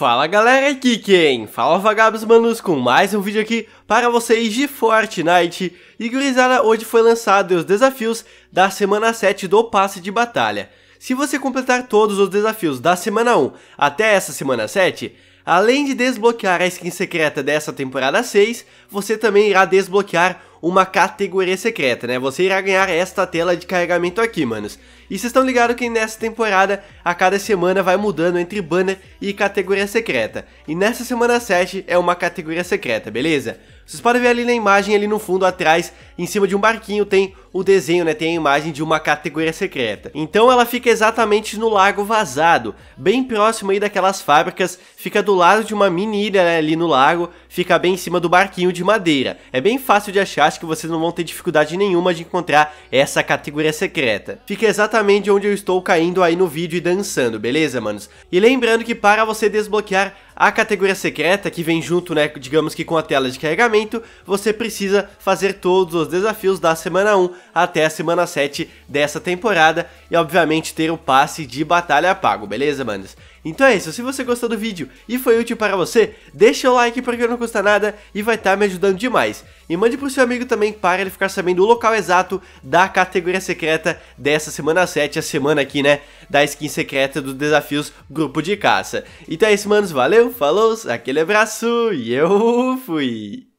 Fala galera, aqui é quem? Fala vagabos manos com mais um vídeo aqui para vocês de Fortnite E gurizada, hoje foi lançado os desafios da semana 7 do passe de batalha Se você completar todos os desafios da semana 1 até essa semana 7 Além de desbloquear a skin secreta dessa temporada 6, você também irá desbloquear uma categoria secreta, né? Você irá ganhar esta tela de carregamento aqui, manos. E vocês estão ligados que nessa temporada, a cada semana vai mudando entre banner e categoria secreta. E nessa semana 7 é uma categoria secreta, beleza? Vocês podem ver ali na imagem, ali no fundo atrás, em cima de um barquinho, tem o desenho né, tem a imagem de uma categoria secreta. Então ela fica exatamente no Lago Vazado, bem próximo aí daquelas fábricas, fica do lado de uma mini ilha né, ali no lago, fica bem em cima do barquinho de madeira. É bem fácil de achar, acho que vocês não vão ter dificuldade nenhuma de encontrar essa categoria secreta. Fica exatamente onde eu estou caindo aí no vídeo e dançando, beleza, manos? E lembrando que para você desbloquear a categoria secreta, que vem junto, né, digamos que com a tela de carregamento, você precisa fazer todos os desafios da semana 1 até a semana 7 dessa temporada e obviamente ter o passe de batalha pago, beleza, manos? Então é isso, se você gostou do vídeo e foi útil para você, deixa o like porque não custa nada e vai estar tá me ajudando demais. E mande pro seu amigo também para ele ficar sabendo o local exato da categoria secreta dessa semana 7, a semana aqui, né, da skin secreta dos desafios grupo de caça. Então é isso, manos, valeu, falou, aquele abraço e eu fui!